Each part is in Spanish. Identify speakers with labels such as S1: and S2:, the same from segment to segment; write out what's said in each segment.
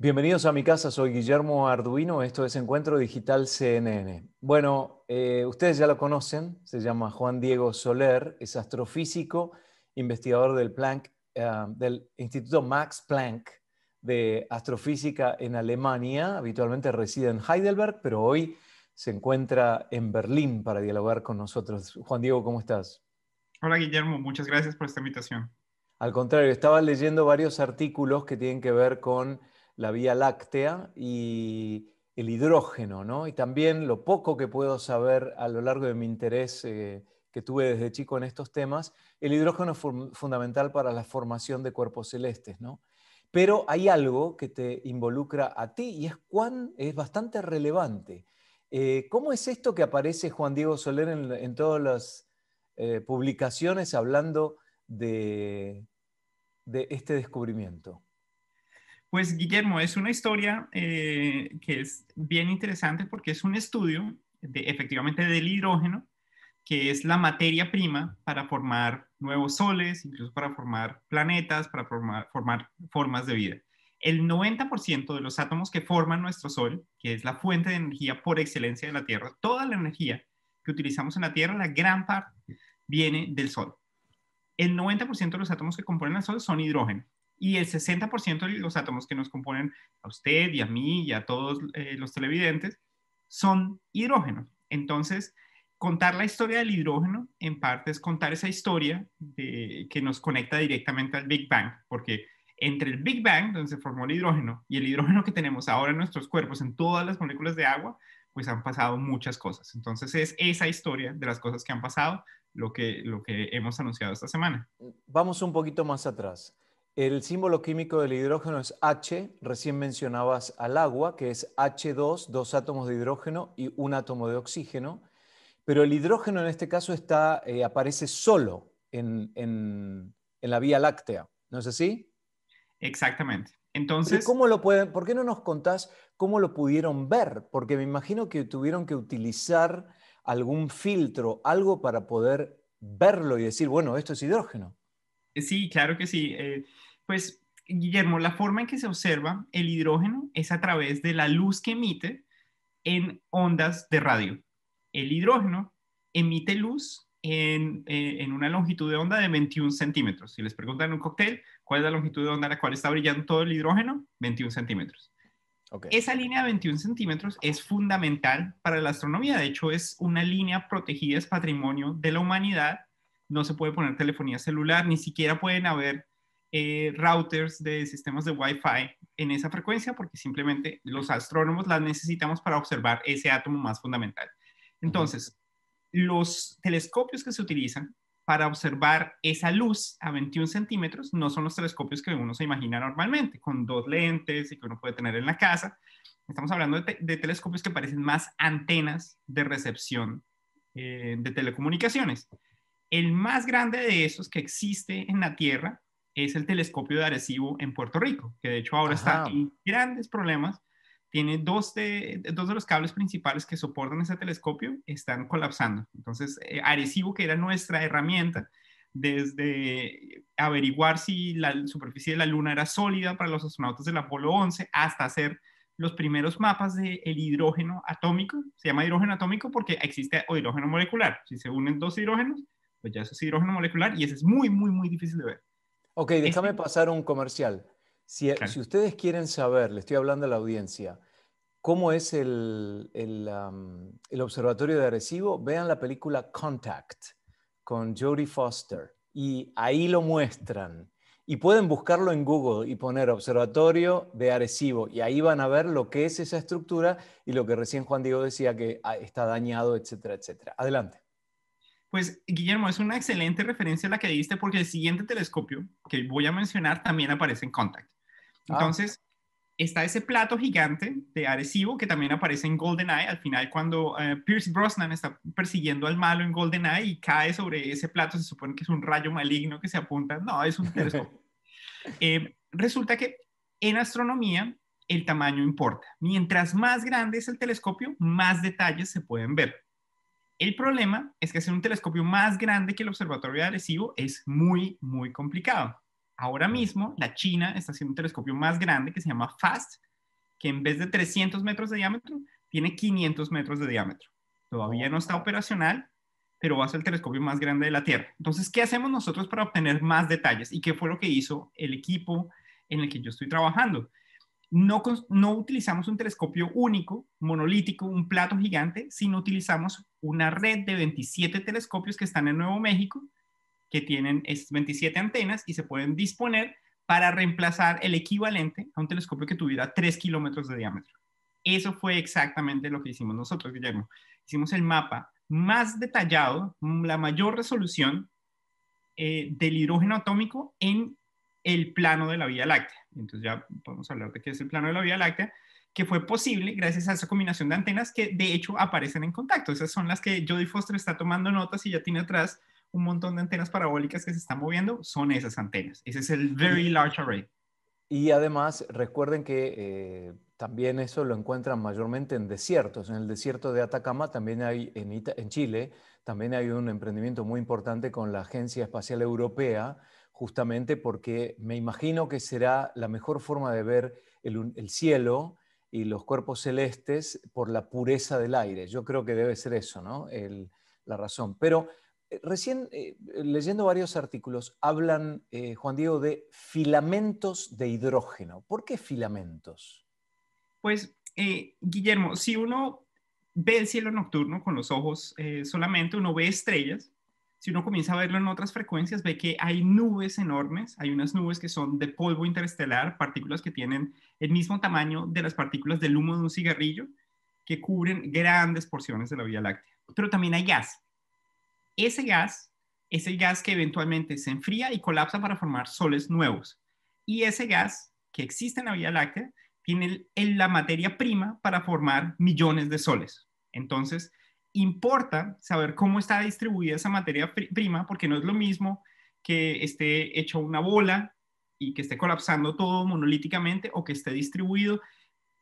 S1: Bienvenidos a mi casa, soy Guillermo Arduino, esto es Encuentro Digital CNN. Bueno, eh, ustedes ya lo conocen, se llama Juan Diego Soler, es astrofísico, investigador del, Planck, eh, del Instituto Max Planck de Astrofísica en Alemania, habitualmente reside en Heidelberg, pero hoy se encuentra en Berlín para dialogar con nosotros. Juan Diego, ¿cómo estás?
S2: Hola Guillermo, muchas gracias por
S1: esta invitación. Al contrario, estaba leyendo varios artículos que tienen que ver con la Vía Láctea y el hidrógeno, ¿no? Y también lo poco que puedo saber a lo largo de mi interés eh, que tuve desde chico en estos temas, el hidrógeno es fundamental para la formación de cuerpos celestes, ¿no? Pero hay algo que te involucra a ti y es, cuán, es bastante relevante. Eh, ¿Cómo es esto que aparece Juan Diego Soler en, todas las eh, publicaciones hablando de este descubrimiento?
S2: Pues Guillermo, es una historia eh, que es bien interesante porque es un estudio de, efectivamente del hidrógeno, que es la materia prima para formar nuevos soles, incluso para formar planetas, para formar, formar formas de vida. El 90% de los átomos que forman nuestro sol, que es la fuente de energía por excelencia de la Tierra, toda la energía que utilizamos en la Tierra, la gran parte viene del sol. El 90% de los átomos que componen el sol son hidrógeno y el 60% de los átomos que nos componen a usted y a mí y a todos eh, los televidentes son hidrógeno. Entonces, contar la historia del hidrógeno en parte es contar esa historia que nos conecta directamente al Big Bang, porque entre el Big Bang, donde se formó el hidrógeno, y el hidrógeno que tenemos ahora en nuestros cuerpos, en todas las moléculas de agua, pues han pasado muchas cosas. Entonces es esa historia de las cosas que han pasado lo que, lo que hemos anunciado esta semana.
S1: Vamos un poquito más atrás. El símbolo químico del hidrógeno es H. Recién mencionabas al agua, que es H2, dos átomos de hidrógeno y un átomo de oxígeno. Pero el hidrógeno en este caso está, eh, aparece solo en, la Vía Láctea, ¿no es así?
S2: Exactamente.
S1: Entonces, ¿cómo lo pueden, ¿por qué no nos contás cómo lo pudieron ver? Porque me imagino que tuvieron que utilizar algún filtro, algo para poder verlo y decir, bueno, esto es hidrógeno.
S2: Sí, claro que sí. Eh, pues, Guillermo, la forma en que se observa el hidrógeno es a través de la luz que emite en ondas de radio. El hidrógeno emite luz en, eh, una longitud de onda de 21 centímetros. Si les preguntan en un cóctel cuál es la longitud de onda a la cual está brillando todo el hidrógeno, 21 centímetros. Okay. Esa línea de 21 centímetros es fundamental para la astronomía. De hecho, es una línea protegida, es patrimonio de la humanidad. No se puede poner telefonía celular, ni siquiera pueden haber eh, routers de sistemas de Wi-Fi en esa frecuencia porque simplemente los astrónomos las necesitamos para observar ese átomo más fundamental. Entonces, los telescopios que se utilizan para observar esa luz a 21 centímetros no son los telescopios que uno se imagina normalmente, con dos lentes y que uno puede tener en la casa. Estamos hablando de, telescopios que parecen más antenas de recepción eh, de telecomunicaciones. El más grande de esos que existe en la Tierra es el telescopio de Arecibo en Puerto Rico, que de hecho ahora está en grandes problemas. Tiene dos de, dos de los cables principales que soportan ese telescopio, están colapsando. Entonces, eh, Arecibo, que era nuestra herramienta, desde averiguar si la superficie de la Luna era sólida para los astronautas del Apolo 11 hasta hacer los primeros mapas del el hidrógeno atómico. Se llama hidrógeno atómico porque existe hidrógeno molecular. Si se unen dos hidrógenos, pues ya es hidrógeno molecular y eso es muy, muy, muy difícil de ver.
S1: Ok, déjame pasar un comercial. Eh, si, ustedes quieren saber, le estoy hablando a la audiencia, cómo es el, el observatorio de Arecibo, vean la película Contact con Jodie Foster y ahí lo muestran. Y pueden buscarlo en Google y poner Observatorio de Arecibo. Y ahí van a ver lo que es esa estructura y lo que recién Juan Diego decía que está dañado, etcétera, etcétera. Adelante.
S2: Pues Guillermo, es una excelente referencia la que diste porque el siguiente telescopio que voy a mencionar también aparece en Contact. Ah. Entonces, está ese plato gigante de Arecibo que también aparece en GoldenEye al final cuando eh, Pierce Brosnan está persiguiendo al malo en GoldenEye y cae sobre ese plato, se supone que es un rayo maligno que se apunta. No, es un telescopio. Eh, resulta que en astronomía el tamaño importa. Mientras más grande es el telescopio, más detalles se pueden ver. El problema es que hacer un telescopio más grande que el observatorio de es muy, muy complicado. Ahora mismo, la China está haciendo un telescopio más grande que se llama FAST, que en vez de 300 metros de diámetro, tiene 500 metros de diámetro. Todavía oh. no está operacional, pero va a ser el telescopio más grande de la Tierra. Entonces, ¿qué hacemos nosotros para obtener más detalles? ¿Y qué fue lo que hizo el equipo en el que yo estoy trabajando? no, utilizamos un telescopio único, monolítico, un plato gigante, sino utilizamos una red de 27 telescopios que están en Nuevo México, que tienen 27 antenas y se pueden disponer para reemplazar el equivalente a un telescopio que tuviera 3 kilómetros de diámetro. Eso fue exactamente lo que hicimos nosotros, Guillermo. Hicimos el mapa más detallado, la mayor resolución eh, del hidrógeno atómico en el plano de la Vía Láctea. Entonces ya podemos hablar de qué es el plano de la Vía Láctea, que fue posible gracias a esa combinación de antenas que de hecho aparecen en contacto. Esas son las que Jody Foster está tomando notas y ya tiene atrás un montón de antenas parabólicas que se están moviendo. Son esas antenas. Ese es el Very Large Array.
S1: Y además, recuerden que eh, también eso lo encuentran mayormente en desiertos. En el desierto de Atacama, también hay en Chile, también hay un emprendimiento muy importante con la Agencia Espacial Europea justamente porque me imagino que será la mejor forma de ver el, cielo y los cuerpos celestes por la pureza del aire. Yo creo que debe ser eso, ¿no? la razón. Pero eh, recién, eh, leyendo varios artículos, hablan, eh, Juan Diego, de filamentos de hidrógeno. ¿Por qué filamentos?
S2: Pues, Guillermo, si uno ve el cielo nocturno con los ojos solamente, uno ve estrellas, si uno comienza a verlo en otras frecuencias, ve que hay nubes enormes, hay unas nubes que son de polvo interestelar, partículas que tienen el mismo tamaño de las partículas del humo de un cigarrillo, que cubren grandes porciones de la Vía Láctea. Pero también hay gas. Ese gas es el gas que eventualmente se enfría y colapsa para formar soles nuevos. Y ese gas que existe en la Vía Láctea tiene la materia prima para formar millones de soles. Entonces, importa saber cómo está distribuida esa materia prima, porque no es lo mismo que esté hecho una bola y que esté colapsando todo monolíticamente o que esté distribuido.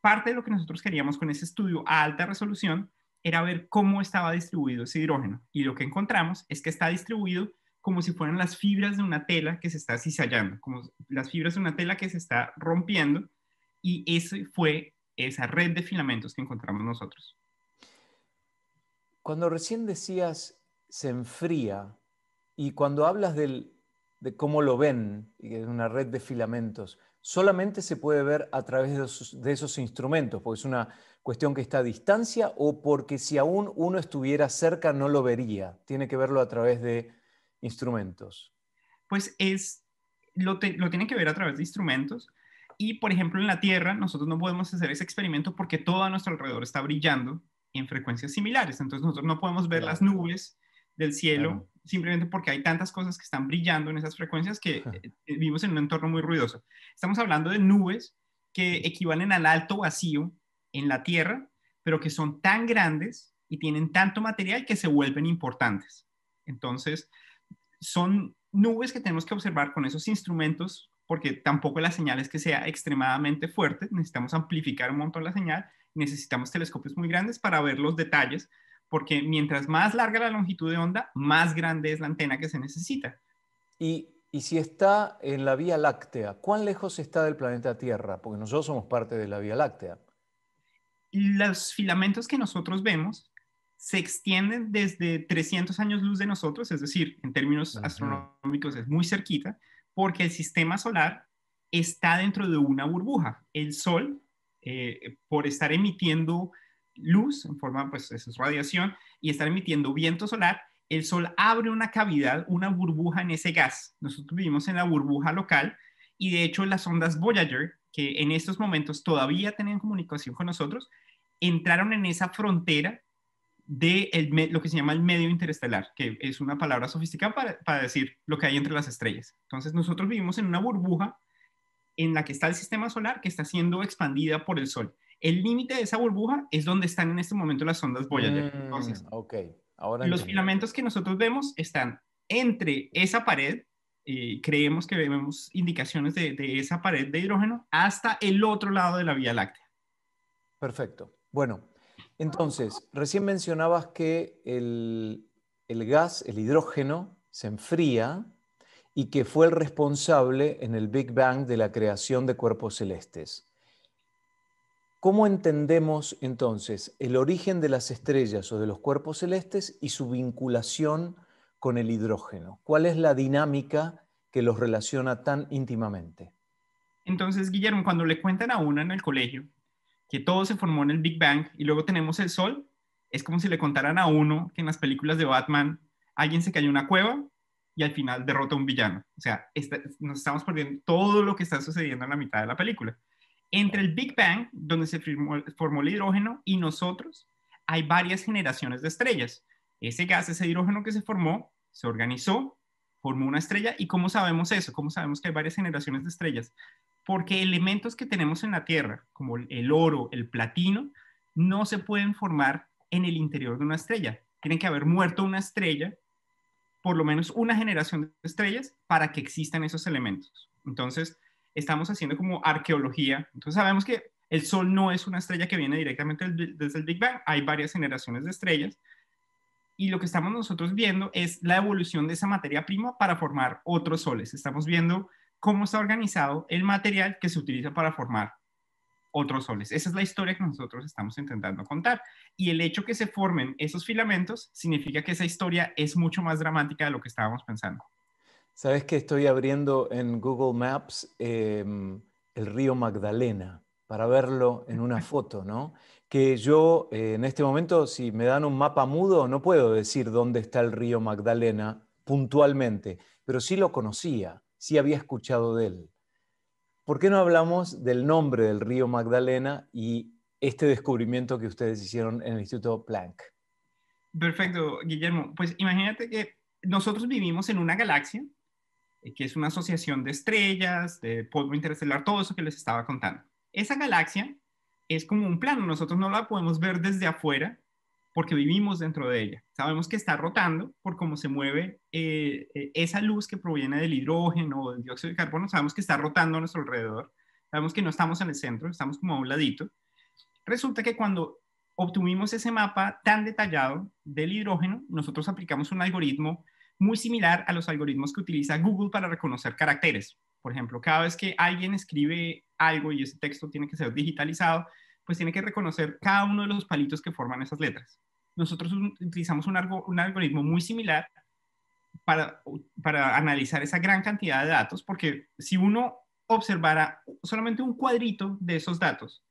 S2: Parte de lo que nosotros queríamos con ese estudio a alta resolución era ver cómo estaba distribuido ese hidrógeno. Y lo que encontramos es que está distribuido como si fueran las fibras de una tela que se está cizallando, como las fibras de una tela que se está rompiendo. Y ese fue esa red de filamentos que encontramos nosotros.
S1: Cuando recién decías se enfría y cuando hablas del, de cómo lo ven, en una red de filamentos, solamente se puede ver a través de esos, instrumentos, porque es una cuestión que está a distancia o porque si aún uno estuviera cerca no lo vería, tiene que verlo a través de instrumentos. Pues
S2: es, lo, lo tiene que ver a través de instrumentos y por ejemplo en la Tierra nosotros no podemos hacer ese experimento porque todo a nuestro alrededor está brillando en frecuencias similares. Entonces nosotros no podemos ver las nubes del cielo simplemente porque hay tantas cosas que están brillando en esas frecuencias que eh, eh, vivimos en un entorno muy ruidoso. Estamos hablando de nubes que equivalen al alto vacío en la Tierra, pero que son tan grandes y tienen tanto material que se vuelven importantes. Entonces, son nubes que tenemos que observar con esos instrumentos porque tampoco la señal es que sea extremadamente fuerte, necesitamos amplificar un montón la señal, necesitamos telescopios muy grandes para ver los detalles, porque mientras más larga la longitud de onda, más grande es la antena que se necesita.
S1: Y, si está en la Vía Láctea, ¿cuán lejos está del planeta Tierra? Porque nosotros somos parte de la Vía Láctea.
S2: Los filamentos que nosotros vemos se extienden desde 300 años luz de nosotros, es decir, en términos astronómicos es muy cerquita, porque el sistema solar está dentro de una burbuja. El Sol eh, por estar emitiendo luz en forma, pues radiación, y estar emitiendo viento solar, el sol abre una cavidad, una burbuja en ese gas. Nosotros vivimos en la burbuja local y de hecho las ondas Voyager, que en estos momentos todavía tienen comunicación con nosotros, entraron en esa frontera de lo que se llama el medio interestelar, que es una palabra sofisticada para decir lo que hay entre las estrellas. Entonces nosotros vivimos en una burbuja en la que está el sistema solar que está siendo expandida por el Sol. El límite de esa burbuja es donde están en este momento las ondas Voyager. Mm, ahora los filamentos que nosotros vemos están entre esa pared, eh, creemos que vemos indicaciones de, esa pared de hidrógeno, hasta el otro lado de la Vía Láctea.
S1: Perfecto. Bueno, entonces, recién mencionabas que el gas, el hidrógeno, se enfría y que fue el responsable en el Big Bang de la creación de cuerpos celestes. ¿Cómo entendemos entonces el origen de las estrellas o de los cuerpos celestes y su vinculación con el hidrógeno? ¿Cuál es la dinámica que los relaciona tan íntimamente?
S2: Entonces, Guillermo, cuando le cuentan a uno en el colegio que todo se formó en el Big Bang y luego tenemos el Sol, es como si le contaran a uno que en las películas de Batman alguien se cayó en una cueva y al final derrota a un villano. O sea, nos estamos perdiendo todo lo que está sucediendo en la mitad de la película. Entre el Big Bang, donde se formó el hidrógeno, y nosotros, hay varias generaciones de estrellas. Ese gas, ese hidrógeno que se formó, se organizó, formó una estrella. ¿Y cómo sabemos eso? ¿Cómo sabemos que hay varias generaciones de estrellas? Porque elementos que tenemos en la Tierra, como el oro, el platino, no se pueden formar en el interior de una estrella. Tienen que haber muerto una estrella por lo menos una generación de estrellas para que existan esos elementos. Entonces, estamos haciendo como arqueología. Entonces, sabemos que el Sol no es una estrella que viene directamente desde el Big Bang, hay varias generaciones de estrellas. Y lo que estamos nosotros viendo es la evolución de esa materia prima para formar otros soles. Estamos viendo cómo está organizado el material que se utiliza para formar otros soles. Esa es la historia que nosotros estamos intentando contar. Y el hecho que se formen esos filamentos significa que esa historia es mucho más dramática de lo que estábamos pensando.
S1: Sabes que estoy abriendo en Google Maps em, el río Magdalena para verlo en una foto, ¿no? Que yo eh, en este momento, si me dan un mapa mudo, no puedo decir dónde está el río Magdalena puntualmente, pero sí lo conocía, sí había escuchado de él. ¿por qué no hablamos del nombre del río Magdalena y este descubrimiento que ustedes hicieron en el Instituto Planck?
S2: Perfecto, Guillermo. Pues imagínate que nosotros vivimos en una galaxia, eh, que es una asociación de estrellas, de polvo interestelar, todo eso que les estaba contando. Esa galaxia es como un plano, nosotros no la podemos ver desde afuera, porque vivimos dentro de ella. Sabemos que está rotando por cómo se mueve eh, eh, esa luz que proviene del hidrógeno o del dióxido de carbono, sabemos que está rotando a nuestro alrededor, sabemos que no estamos en el centro, estamos como a un ladito. Resulta que cuando obtuvimos ese mapa tan detallado del hidrógeno, nosotros aplicamos un algoritmo muy similar a los algoritmos que utiliza Google para reconocer caracteres. Por ejemplo, cada vez que alguien escribe algo y ese texto tiene que ser digitalizado, pues tiene que reconocer cada uno de los palitos que forman esas letras nosotros utilizamos un, algoritmo muy similar para, analizar esa gran cantidad de datos, porque si uno observara solamente un cuadrito de esos datos,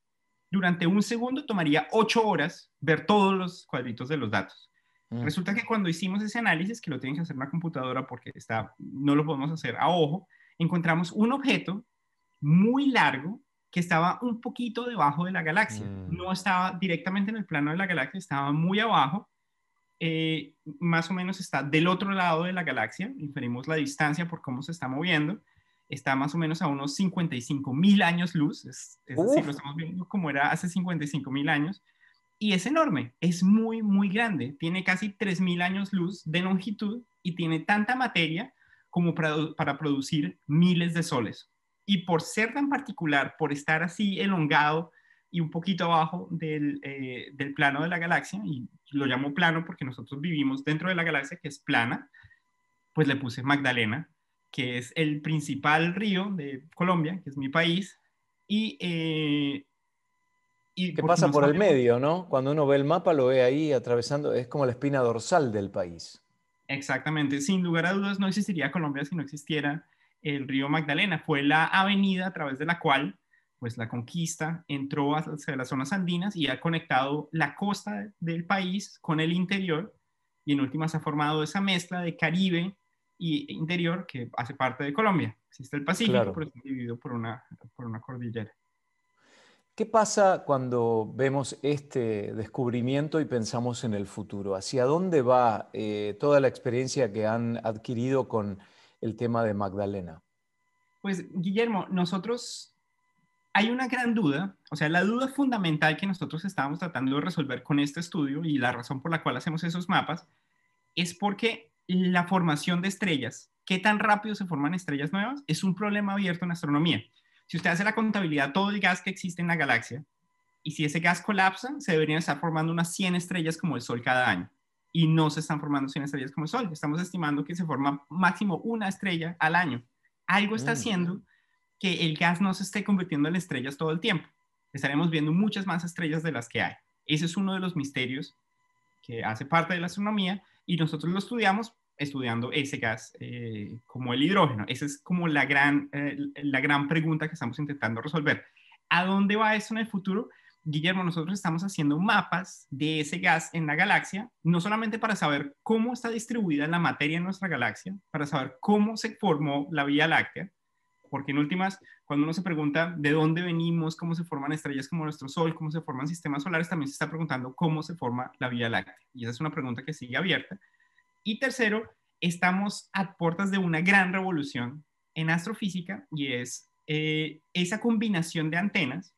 S2: durante un segundo tomaría ocho horas ver todos los cuadritos de los datos. Mm. Resulta que cuando hicimos ese análisis, que lo tiene que hacer una computadora porque está, no lo podemos hacer a ojo, encontramos un objeto muy largo que estaba un poquito debajo de la galaxia. Mm. No estaba directamente en el plano de la galaxia, estaba muy abajo. Eh, más o menos está del otro lado de la galaxia, inferimos la distancia por cómo se está moviendo, está más o menos a unos 55 mil años luz, es, decir, lo estamos viendo como era hace 55 mil años, y es enorme, es muy, muy grande, tiene casi 3 mil años luz de longitud y tiene tanta materia como para, para producir miles de soles. Y por ser tan particular, por estar así elongado y un poquito abajo eh, del, plano de la galaxia, y lo llamo plano porque nosotros vivimos dentro de la galaxia que es plana, pues le puse Magdalena, que es el principal río de Colombia, que es mi país, y... Eh, que pasa por el medio,
S1: ¿no? Cuando uno ve el mapa lo ve ahí atravesando, es como la espina dorsal del país.
S2: Exactamente, sin lugar a dudas no existiría Colombia si no existiera el río Magdalena, fue la avenida a través de la cual pues la conquista entró hacia las zonas andinas y ha conectado la costa del país con el interior y en últimas ha formado esa mezcla de Caribe y interior que hace parte de Colombia. Existe el Pacífico, pero está dividido por una, por una cordillera.
S1: ¿Qué pasa cuando vemos este descubrimiento y pensamos en el futuro? ¿Hacia dónde va eh, toda la experiencia que han adquirido con el tema de Magdalena?
S2: Pues Guillermo, nosotros hay una gran duda, o sea, la duda fundamental que nosotros estábamos tratando de resolver con este estudio y la razón por la cual hacemos esos mapas es porque la formación de estrellas, qué tan rápido se forman estrellas nuevas, es un problema abierto en astronomía. Si usted hace la contabilidad, todo el gas que existe en la galaxia, y si ese gas colapsa, se deberían estar formando unas 100 estrellas como el Sol cada año y no se están formando 100 estrellas como el Sol. Estamos estimando que se forma máximo una estrella al año. Algo está mm. haciendo que el gas no se esté convirtiendo en estrellas todo el tiempo. Estaremos viendo muchas más estrellas de las que hay. Ese es uno de los misterios que hace parte de la astronomía y nosotros lo estudiamos estudiando ese gas eh, como el hidrógeno. Esa es como la gran, eh, la gran pregunta que estamos intentando resolver. ¿A dónde va eso en el futuro? Guillermo, nosotros estamos haciendo mapas de ese gas en la galaxia, no solamente para saber cómo está distribuida la materia en nuestra galaxia, para saber cómo se formó la Vía Láctea, porque en últimas, cuando uno se pregunta de dónde venimos, cómo se forman estrellas como nuestro Sol, cómo se forman sistemas solares, también se está preguntando cómo se forma la Vía Láctea. Y esa es una pregunta que sigue abierta. Y tercero, estamos a puertas de una gran revolución en astrofísica y es eh, esa combinación de antenas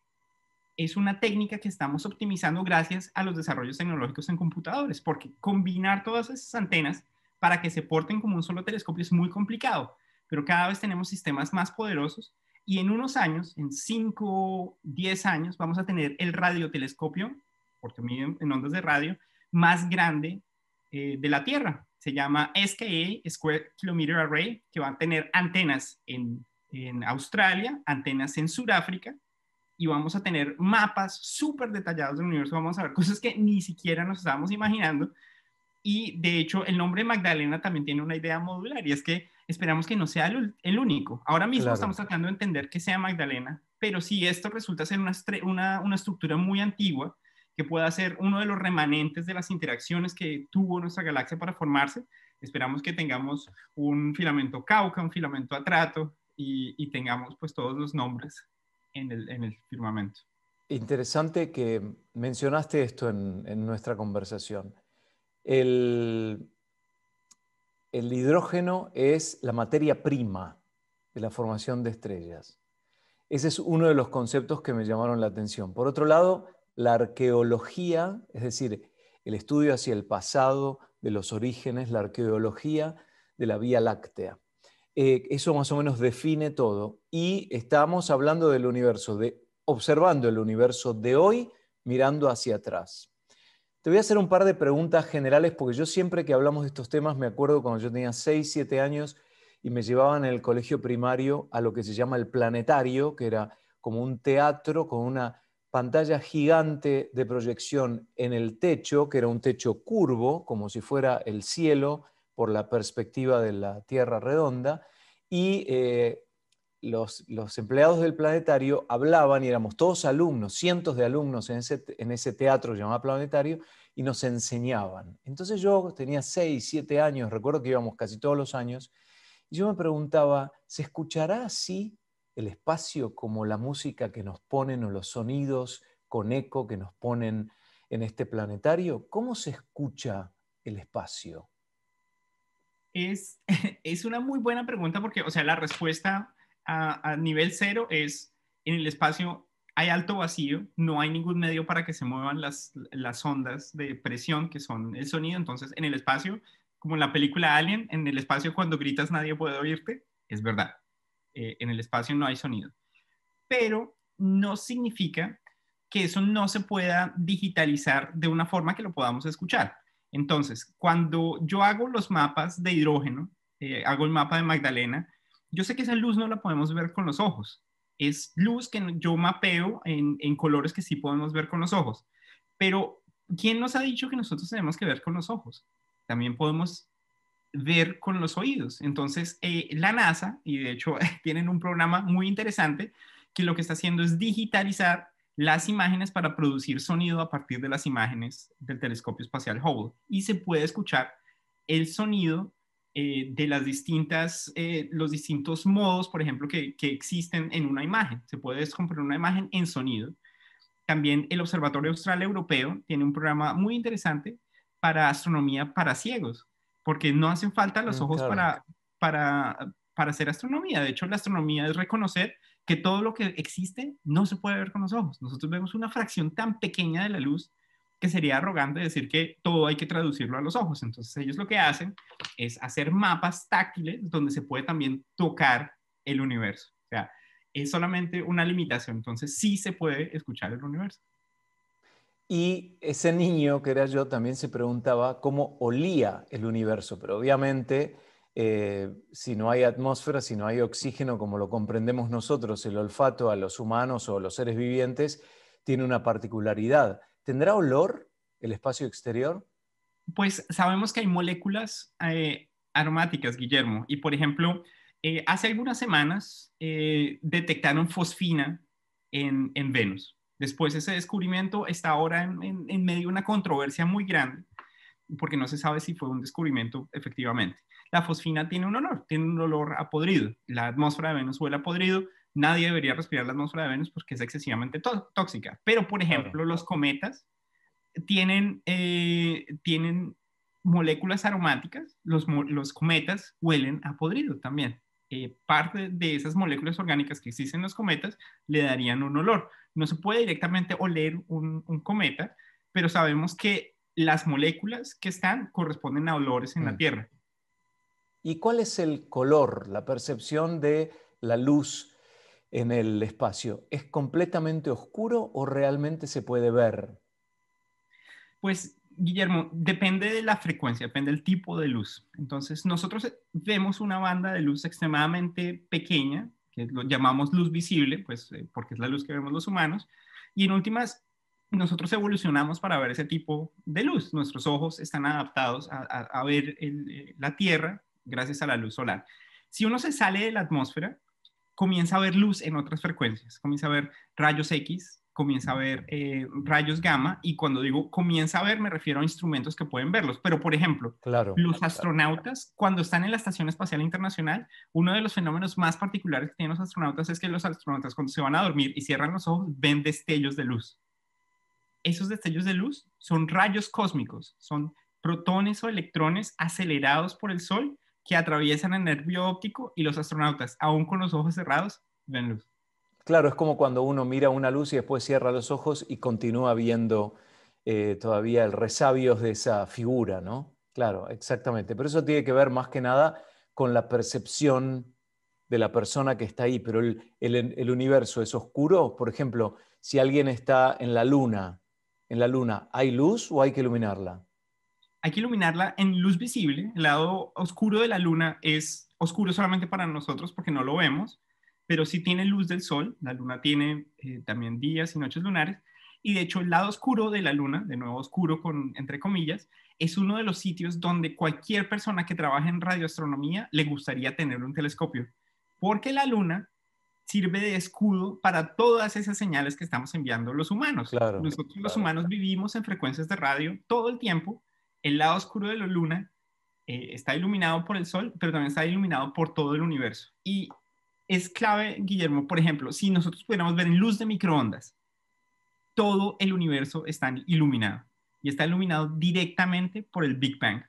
S2: es una técnica que estamos optimizando gracias a los desarrollos tecnológicos en computadores, porque combinar todas esas antenas para que se porten como un solo telescopio es muy complicado, pero cada vez tenemos sistemas más poderosos y en unos años, en 5, 10 años, vamos a tener el radiotelescopio, porque miden en ondas de radio, más grande eh, de la Tierra. Se llama SKA, Square Kilometer Array, que va a tener antenas en, en Australia, antenas en Sudáfrica, y vamos a tener mapas súper detallados del universo, vamos a ver cosas que ni siquiera nos estábamos imaginando. Y de hecho, el nombre Magdalena también tiene una idea modular y es que esperamos que no sea el, único. Ahora mismo estamos tratando de entender que sea Magdalena, pero si esto resulta ser una, una, una estructura muy antigua, que pueda ser uno de los remanentes de las interacciones que tuvo nuestra galaxia para formarse, esperamos que tengamos un filamento cauca, un filamento atrato y, y tengamos pues todos los nombres en el,
S1: firmamento. Interesante que mencionaste esto en, nuestra conversación. el, hidrógeno es la materia prima de la formación de estrellas. Ese es uno de los conceptos que me llamaron la atención. Por otro lado, la arqueología, es decir, el estudio hacia el pasado, de los orígenes, la arqueología de la Vía Láctea. Eh, eso más o menos define todo. Y estamos hablando del universo, de, observando el universo de hoy, mirando hacia atrás. Te voy a hacer un par de preguntas generales porque yo siempre que hablamos de estos temas me acuerdo cuando yo tenía 6, 7 años y me llevaban en el colegio primario a lo que se llama el planetario, que era como un teatro con una pantalla gigante de proyección en el techo, que era un techo curvo, como si fuera el cielo, por la perspectiva de la Tierra redonda, y eh, los, empleados del planetario hablaban, y éramos todos alumnos, cientos de alumnos en ese, en ese teatro llamado planetario, y nos enseñaban. Entonces yo tenía 6, siete años, recuerdo que íbamos casi todos los años, y yo me preguntaba, ¿se escuchará así el espacio como la música que nos ponen o los sonidos con eco que nos ponen en este planetario? ¿Cómo se escucha el espacio?
S2: Es, una muy buena pregunta porque, o sea, la respuesta a, nivel cero es, en el espacio hay alto vacío, no hay ningún medio para que se muevan las, ondas de presión que son el sonido, entonces en el espacio, como en la película Alien, en el espacio cuando gritas nadie puede oírte, es verdad, eh, en el espacio no hay sonido, pero no significa que eso no se pueda digitalizar de una forma que lo podamos escuchar. Entonces, cuando yo hago los mapas de hidrógeno, eh, hago el mapa de Magdalena, yo sé que esa luz no la podemos ver con los ojos. Es luz que yo mapeo en, colores que sí podemos ver con los ojos. Pero, ¿quién nos ha dicho que nosotros tenemos que ver con los ojos? También podemos ver con los oídos. Entonces, eh, la NASA, y de hecho tienen un programa muy interesante, que lo que está haciendo es digitalizar las imágenes para producir sonido a partir de las imágenes del telescopio espacial Hubble y se puede escuchar el sonido eh, de las distintas, eh, los distintos modos, por ejemplo, que, existen en una imagen. Se puede descomponer una imagen en sonido. También el Observatorio Austral Europeo tiene un programa muy interesante para astronomía para ciegos, porque no hacen falta los mm, ojos para, para, para hacer astronomía. De hecho, la astronomía es reconocer que todo lo que existe no se puede ver con los ojos. Nosotros vemos una fracción tan pequeña de la luz que sería arrogante decir que todo hay que traducirlo a los ojos. Entonces ellos lo que hacen es hacer mapas táctiles donde se puede también tocar el universo. O sea, es solamente una limitación. Entonces sí se puede escuchar el universo.
S1: Y ese niño que era yo también se preguntaba cómo olía el universo, pero obviamente eh, si no hay atmósfera, si no hay oxígeno como lo comprendemos nosotros, el olfato a los humanos o a los seres vivientes tiene una particularidad. ¿Tendrá olor el espacio exterior? Pues sabemos
S2: que hay moléculas eh, aromáticas, Guillermo, y por ejemplo, eh, hace algunas semanas detectaron fosfina en, Venus. Después ese descubrimiento está ahora en medio de una controversia muy grande porque no se sabe si fue un descubrimiento efectivamente. La fosfina tiene un olor, tiene un olor a podrido. La atmósfera de Venus huele a podrido. Nadie debería respirar la atmósfera de Venus porque es excesivamente tóxica. Pero, por ejemplo, los cometas tienen, eh, tienen moléculas aromáticas. Los, los, cometas huelen a podrido también. Eh, parte de esas moléculas orgánicas que existen en los cometas le darían un olor. No se puede directamente oler un cometa, pero sabemos que las moléculas que están corresponden a olores en la mm. Tierra.
S1: ¿Y cuál es el color, la percepción de la luz en el espacio? ¿Es completamente oscuro o realmente se puede ver?
S2: Pues, Guillermo, depende de la frecuencia, depende del tipo de luz. Entonces, nosotros vemos una banda de luz extremadamente pequeña, que lo llamamos luz visible, pues eh, porque es la luz que vemos los humanos, y en últimas nosotros evolucionamos para ver ese tipo de luz. Nuestros ojos están adaptados a, ver eh, la Tierra gracias a la luz solar. Si uno se sale de la atmósfera, comienza a ver luz en otras frecuencias, comienza a ver rayos X, comienza a ver eh, rayos gamma, y cuando digo comienza a ver me refiero a instrumentos que pueden verlos, pero por ejemplo, los astronautas cuando están en la Estación Espacial Internacional, uno de los fenómenos más particulares que tienen los astronautas es que los astronautas cuando se van a dormir y cierran los ojos ven destellos de luz esos destellos de luz son rayos cósmicos, son protones o electrones acelerados por el Sol que atraviesan el nervio óptico y los astronautas, aún con los ojos cerrados, ven luz.
S1: Claro, es como cuando uno mira una luz y después cierra los ojos y continúa viendo eh, todavía el resabios de esa figura, ¿no? Claro, exactamente. Pero eso tiene que ver más que nada con la percepción de la persona que está ahí. Pero el, el universo es oscuro. Por ejemplo, si alguien está en la luna en la luna, ¿hay luz o hay que iluminarla?
S2: Hay que iluminarla en luz visible. El lado oscuro de la luna es oscuro solamente para nosotros porque no lo vemos, pero sí tiene luz del sol. La luna tiene eh, también días y noches lunares. Y de hecho, el lado oscuro de la luna, de nuevo oscuro con entre comillas, es uno de los sitios donde cualquier persona que trabaje en radioastronomía le gustaría tener un telescopio, porque la luna sirve de escudo para todas esas señales que estamos enviando los humanos. Nosotros los humanos vivimos en frecuencias de radio todo el tiempo. El lado oscuro de la luna eh, está iluminado por el sol, pero también está iluminado por todo el universo. Y es clave, Guillermo, por ejemplo, si nosotros pudiéramos ver en luz de microondas, todo el universo está iluminado y está iluminado directamente por el Big Bang.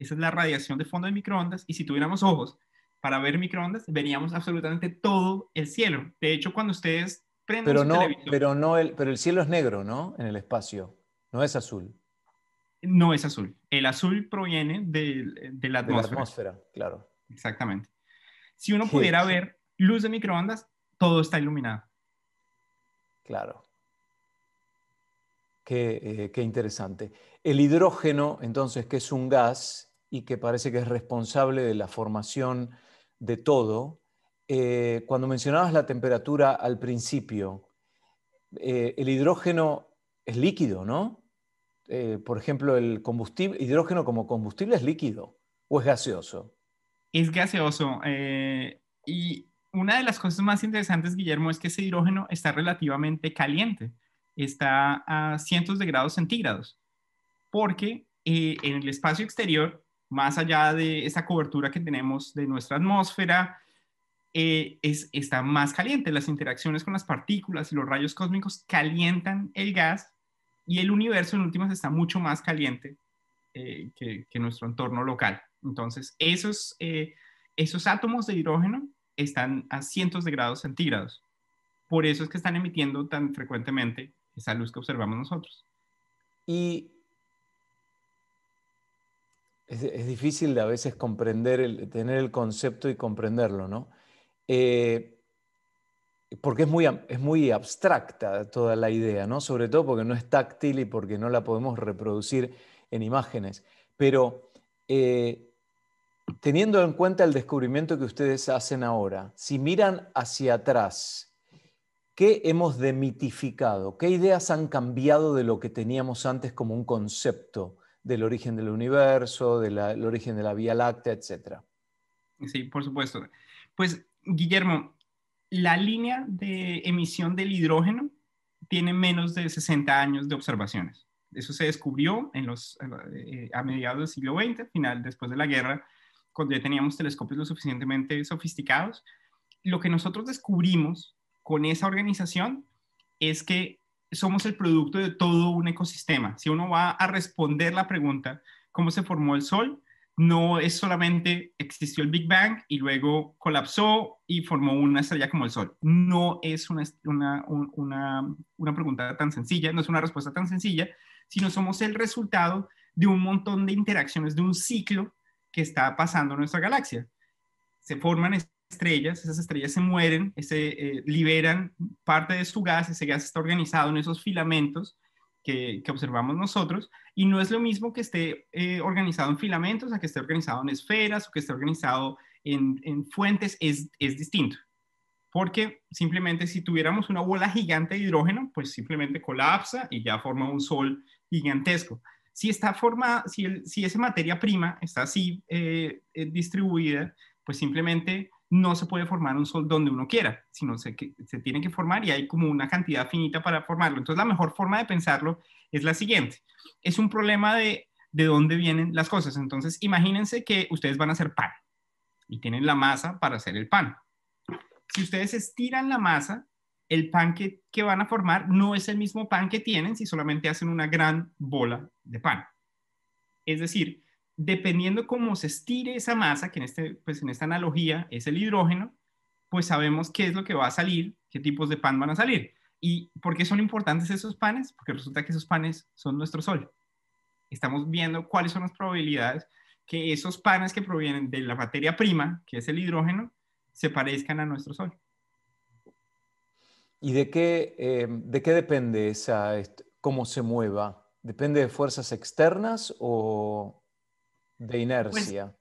S2: Esa es la radiación de fondo de microondas y si tuviéramos ojos para ver microondas, veríamos absolutamente todo el cielo. De hecho, cuando ustedes
S1: prenden pero no, pero no el, pero el cielo es negro, ¿no? En el espacio, no es azul. No es azul. El azul proviene
S2: de, la atmósfera. De la atmósfera,
S1: claro. Exactamente.
S2: Si uno pudiera ver luz de microondas, todo está iluminado.
S1: Claro. Qué, eh, qué, interesante. El hidrógeno, entonces, que es un gas y que parece que es responsable de la formación de todo, eh, cuando mencionabas la temperatura al principio, eh, el hidrógeno es líquido, ¿no? Eh, por ejemplo, el combustible, hidrógeno como combustible es líquido o es gaseoso.
S2: Es gaseoso. y una de las cosas más interesantes, Guillermo, es que ese hidrógeno está relativamente caliente. Está a cientos de grados centígrados. Porque en el espacio exterior más allá de esa cobertura que tenemos de nuestra atmósfera, eh, es, está más caliente. Las interacciones con las partículas y los rayos cósmicos calientan el gas y el universo en últimas está mucho más caliente eh, que, nuestro entorno local. Entonces, esos, eh, esos átomos de hidrógeno están a cientos de grados centígrados. Por eso es que están emitiendo tan frecuentemente esa luz que observamos nosotros.
S1: Y es, difícil a veces comprender, tener el concepto y comprenderlo, ¿no? Eh, porque es muy, abstracta toda la idea, ¿no? Sobre todo porque no es táctil y porque no la podemos reproducir en imágenes. Pero eh, teniendo en cuenta el descubrimiento que ustedes hacen ahora, si miran hacia atrás, ¿qué hemos demitificado? ¿Qué ideas han cambiado de lo que teníamos antes como un concepto? del origen del universo, del origen de la Vía Láctea, etc.
S2: Sí, por supuesto. Pues, Guillermo, la línea de emisión del hidrógeno tiene menos de 60 años de observaciones. Eso se descubrió en los, eh, a mediados del siglo XX, final después de la guerra, cuando ya teníamos telescopios lo suficientemente sofisticados. Lo que nosotros descubrimos con esa organización es que somos el producto de todo un ecosistema. Si uno va a responder la pregunta, ¿cómo se formó el Sol? No es solamente existió el Big Bang y luego colapsó y formó una estrella como el Sol. No es una, una pregunta tan sencilla, no es una respuesta tan sencilla, sino somos el resultado de un montón de interacciones, de un ciclo que está pasando en nuestra galaxia. Se forman estrellas, esas estrellas se mueren, se eh, liberan parte de su gas, ese gas está organizado en esos filamentos que, observamos nosotros, y no es lo mismo que esté eh, organizado en filamentos a que esté organizado en esferas o que esté organizado en, en fuentes, es, es, distinto. Porque simplemente si tuviéramos una bola gigante de hidrógeno, pues simplemente colapsa y ya forma un sol gigantesco. Si, está formada si, si esa materia prima está así eh, distribuida, pues simplemente no se puede formar un sol donde uno quiera, sino se, que, se tiene que formar y hay como una cantidad finita para formarlo. Entonces, la mejor forma de pensarlo es la siguiente. Es un problema de, de dónde vienen las cosas. Entonces, imagínense que ustedes van a hacer pan y tienen la masa para hacer el pan. Si ustedes estiran la masa, el pan que, que van a formar no es el mismo pan que tienen si solamente hacen una gran bola de pan. Es decir, dependiendo cómo se estire esa masa, que en, este, pues en esta analogía es el hidrógeno, pues sabemos qué es lo que va a salir, qué tipos de pan van a salir. ¿Y por qué son importantes esos panes? Porque resulta que esos panes son nuestro sol. Estamos viendo cuáles son las probabilidades que esos panes que provienen de la materia prima, que es el hidrógeno, se parezcan a nuestro sol.
S1: ¿Y de qué, em, de qué depende esa, cómo se mueva? ¿Depende de fuerzas externas o, de inercia.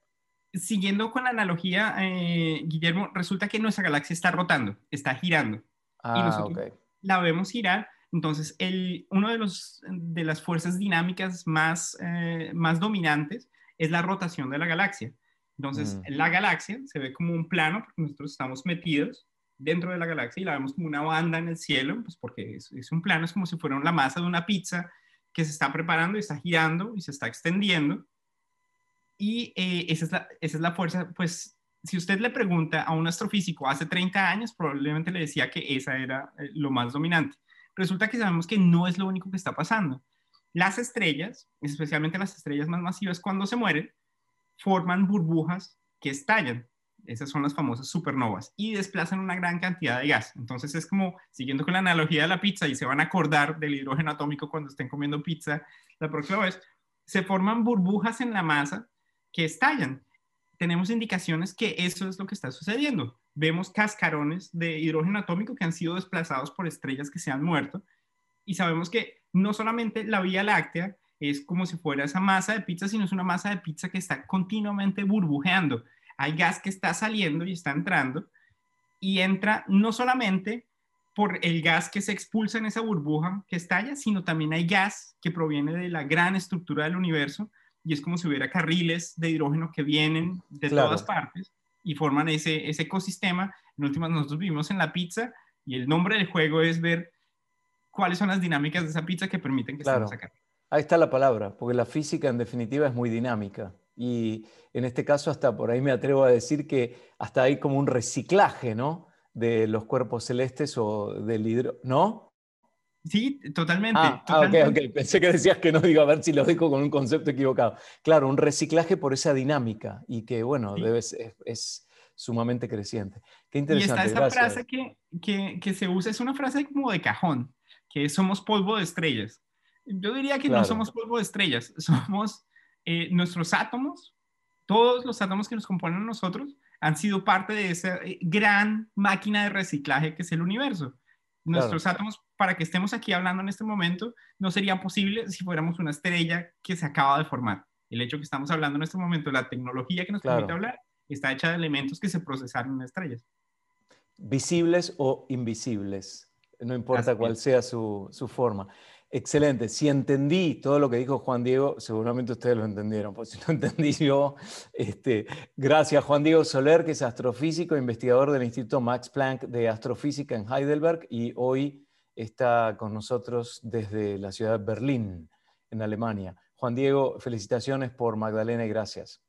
S2: Pues, siguiendo con la analogía, eh, Guillermo, resulta que nuestra galaxia está rotando, está girando. Ah, y la vemos girar. Entonces, el, uno de, los, de las fuerzas dinámicas más, eh, más dominantes es la rotación de la galaxia. Entonces, mm. la galaxia se ve como un plano, porque nosotros estamos metidos dentro de la galaxia y la vemos como una banda en el cielo, pues porque es, es, un plano, es como si fuera la masa de una pizza que se está preparando y está girando y se está extendiendo. Y eh, esa, es esa es la fuerza, pues si usted le pregunta a un astrofísico hace 30 años, probablemente le decía que esa era eh, lo más dominante. Resulta que sabemos que no es lo único que está pasando. Las estrellas, especialmente las estrellas más masivas, cuando se mueren, forman burbujas que estallan. Esas son las famosas supernovas y desplazan una gran cantidad de gas. Entonces es como, siguiendo con la analogía de la pizza, y se van a acordar del hidrógeno atómico cuando estén comiendo pizza la próxima vez, se forman burbujas en la masa que estallan. Tenemos indicaciones que eso es lo que está sucediendo. Vemos cascarones de hidrógeno atómico que han sido desplazados por estrellas que se han muerto y sabemos que no solamente la Vía Láctea es como si fuera esa masa de pizza, sino es una masa de pizza que está continuamente burbujeando. Hay gas que está saliendo y está entrando y entra no solamente por el gas que se expulsa en esa burbuja que estalla, sino también hay gas que proviene de la gran estructura del universo y es como si hubiera carriles de hidrógeno que vienen de todas partes y forman ese, ecosistema. En últimas, nosotros vivimos en la pizza y el nombre del juego es ver cuáles son las dinámicas de esa pizza que permiten que claro. a
S1: Ahí está la palabra, porque la física en definitiva es muy dinámica. Y en este caso hasta por ahí me atrevo a decir que hasta hay como un reciclaje, ¿no? De los cuerpos celestes o del hidrógeno, ¿no?
S2: Sí, totalmente. Ah, ah Pensé que decías
S1: que no, digo, a ver si lo dejo con un concepto equivocado. Claro, un reciclaje por esa dinámica y que, bueno, es, sumamente creciente. Qué interesante. Y está esa frase
S2: que, se usa, es una frase como de cajón, que somos polvo de estrellas. Yo diría que no somos polvo de estrellas, somos eh, nuestros átomos, todos los átomos que nos componen nosotros han sido parte de esa eh, gran máquina de reciclaje que es el universo Nuestros átomos, para que estemos aquí hablando en este momento, no sería posible si fuéramos una estrella que se acaba de formar. El hecho que estamos hablando en este momento, la tecnología que nos permite hablar, está hecha de elementos que se procesaron en estrellas.
S1: Visibles o invisibles, no importa cuál sea su, su forma. Excelente. Si entendí todo lo que dijo Juan Diego, seguramente ustedes lo entendieron, Pues si no entendí yo, este, gracias Juan Diego Soler, que es astrofísico e investigador del Instituto Max Planck de Astrofísica en Heidelberg y hoy está con nosotros desde la ciudad de Berlín, en Alemania. Juan Diego, felicitaciones por Magdalena y gracias.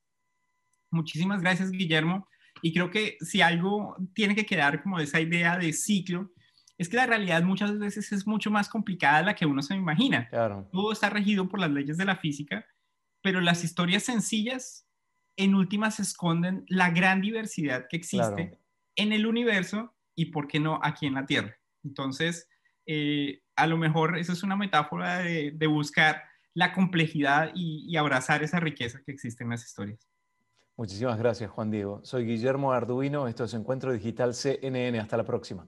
S2: Muchísimas gracias, Guillermo. Y creo que si algo tiene que quedar como esa idea de ciclo, es que la realidad muchas veces es mucho más complicada de la que uno se imagina. Todo está regido por las leyes de la física, pero las historias sencillas en últimas esconden la gran diversidad que existe en el universo y, ¿por qué no, aquí en la Tierra? Entonces, eh, a lo mejor eso es una metáfora de, buscar la complejidad y, y, abrazar esa riqueza que existe en las
S1: historias. Muchísimas gracias, Juan Diego. Soy Guillermo Arduino, esto es Encuentro Digital CNN. Hasta la próxima.